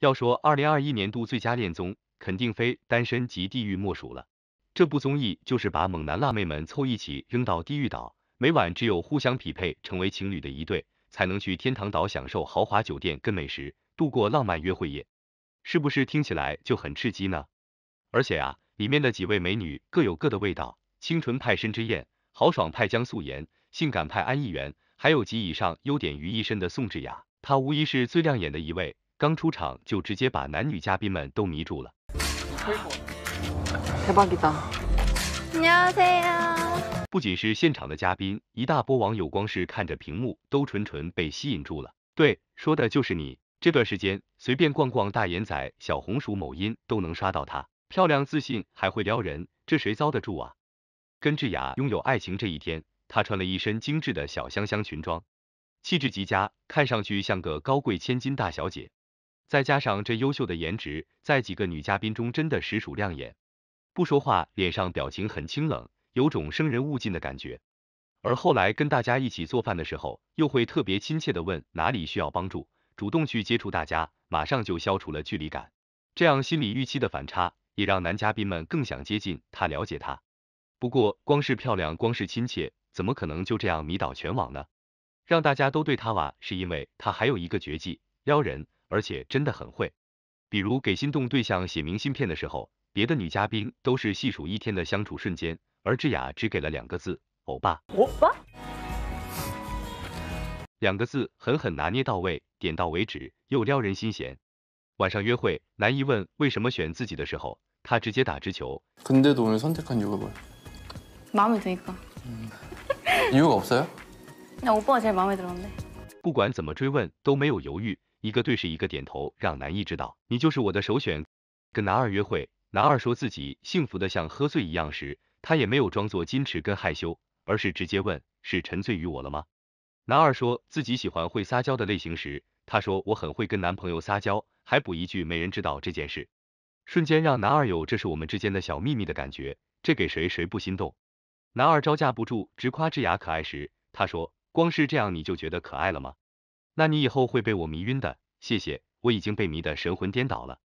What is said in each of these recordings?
要说二零二一年度最佳恋综，肯定非《单身即地狱》莫属了。这部综艺就是把猛男辣妹们凑一起扔到地狱岛，每晚只有互相匹配成为情侣的一对，才能去天堂岛享受豪华酒店跟美食，度过浪漫约会夜。是不是听起来就很刺激呢？而且啊，里面的几位美女各有各的味道，清纯派申之燕，豪爽派江素妍，性感派安艺媛。还有集以上优点于一身的宋智雅，她无疑是最亮眼的一位。刚出场就直接把男女嘉宾们都迷住了。太棒了！你好，谢谢。不仅是现场的嘉宾，一大波网友光是看着屏幕都纯纯被吸引住了。对，说的就是你。这段时间随便逛逛大眼仔、小红薯、某音都能刷到她，漂亮、自信，还会撩人，这谁遭得住啊？跟智雅拥有爱情这一天。她穿了一身精致的小香香裙装，气质极佳，看上去像个高贵千金大小姐。再加上这优秀的颜值，在几个女嘉宾中真的实属亮眼。不说话，脸上表情很清冷，有种生人勿近的感觉。而后来跟大家一起做饭的时候，又会特别亲切的问哪里需要帮助，主动去接触大家，马上就消除了距离感。这样心理预期的反差，也让男嘉宾们更想接近她，了解她。不过光是漂亮，光是亲切。怎么可能就这样迷倒全网呢？让大家都对他哇，是因为他还有一个绝技撩人，而且真的很会。比如给心动对象写明信片的时候，别的女嘉宾都是细数一天的相处瞬间，而智雅只给了两个字：欧巴。欧巴，两个字狠狠拿捏到位，点到为止又撩人心弦。晚上约会，男一问为什么选自己的时候，他直接打直球。理由没有？我哥最满意了。不管怎么追问都没有犹豫，一个对视一个点头，让男一知道你就是我的首选。跟男二约会，男二说自己幸福的像喝醉一样时，他也没有装作矜持跟害羞，而是直接问是沉醉于我了吗？男二说自己喜欢会撒娇的类型时，他说我很会跟男朋友撒娇，还补一句没人知道这件事，瞬间让男二有这是我们之间的小秘密的感觉，这给谁谁不心动？男二招架不住，直夸智雅可爱时，他说：“光是这样你就觉得可爱了吗？那你以后会被我迷晕的，谢谢，我已经被迷得神魂颠倒了。”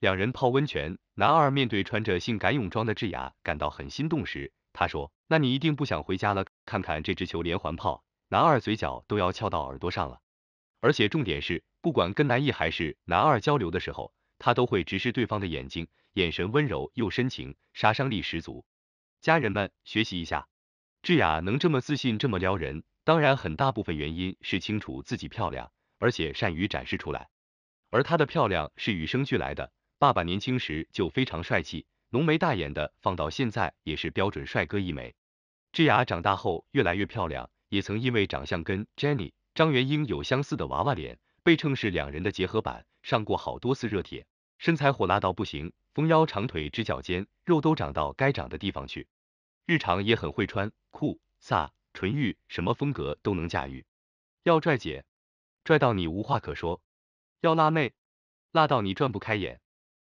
两人泡温泉，男二面对穿着性感泳装的智雅，感到很心动时，他说：“那你一定不想回家了。”看看这只球连环炮，男二嘴角都要翘到耳朵上了。而且重点是，不管跟男一还是男二交流的时候，他都会直视对方的眼睛，眼神温柔又深情，杀伤力十足。家人们，学习一下，智雅能这么自信，这么撩人，当然很大部分原因是清楚自己漂亮，而且善于展示出来。而她的漂亮是与生俱来的，爸爸年轻时就非常帅气，浓眉大眼的，放到现在也是标准帅哥一枚。智雅长大后越来越漂亮，也曾因为长相跟 Jenny、张元英有相似的娃娃脸，被称是两人的结合版，上过好多次热帖，身材火辣到不行。蜂腰长腿直角肩，肉都长到该长的地方去，日常也很会穿，酷飒、纯欲，什么风格都能驾驭。要拽姐，拽到你无话可说；要辣妹，辣到你转不开眼；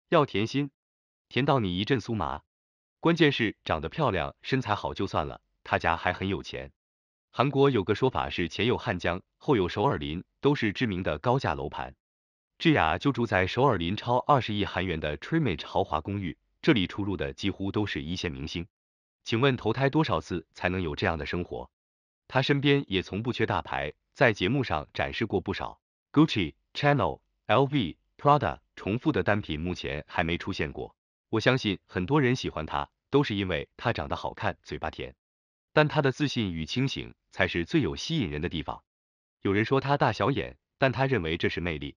要甜心，甜到你一阵酥麻。关键是长得漂亮，身材好就算了，他家还很有钱。韩国有个说法是前有汉江，后有首尔林，都是知名的高价楼盘。智雅就住在首尔，林超二十亿韩元的 t r i m a g e 豪华公寓，这里出入的几乎都是一线明星。请问投胎多少次才能有这样的生活？他身边也从不缺大牌，在节目上展示过不少 Gucci、Chanel、LV、Prada 重复的单品目前还没出现过。我相信很多人喜欢她，都是因为她长得好看，嘴巴甜。但她的自信与清醒才是最有吸引人的地方。有人说她大小眼，但她认为这是魅力。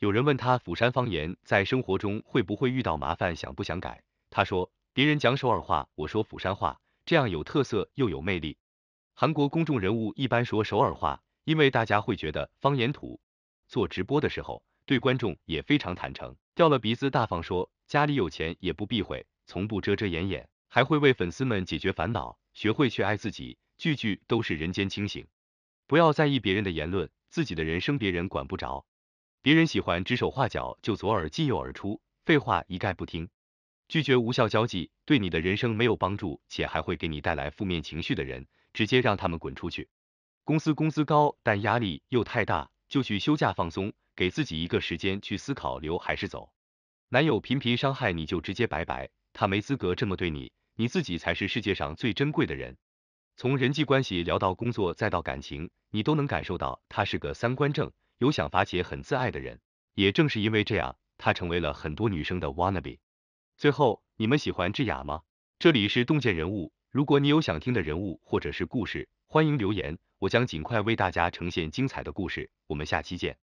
有人问他釜山方言在生活中会不会遇到麻烦，想不想改？他说，别人讲首尔话，我说釜山话，这样有特色又有魅力。韩国公众人物一般说首尔话，因为大家会觉得方言土。做直播的时候，对观众也非常坦诚，掉了鼻子大方说家里有钱也不避讳，从不遮遮掩掩，还会为粉丝们解决烦恼，学会去爱自己，句句都是人间清醒。不要在意别人的言论，自己的人生别人管不着。别人喜欢指手画脚，就左耳进右耳出，废话一概不听，拒绝无效交际，对你的人生没有帮助，且还会给你带来负面情绪的人，直接让他们滚出去。公司工资高，但压力又太大，就去休假放松，给自己一个时间去思考留还是走。男友频频伤害你，就直接拜拜，他没资格这么对你，你自己才是世界上最珍贵的人。从人际关系聊到工作，再到感情，你都能感受到他是个三观正。有想法且很自爱的人，也正是因为这样，她成为了很多女生的 wannabe。最后，你们喜欢智雅吗？这里是洞见人物，如果你有想听的人物或者是故事，欢迎留言，我将尽快为大家呈现精彩的故事。我们下期见。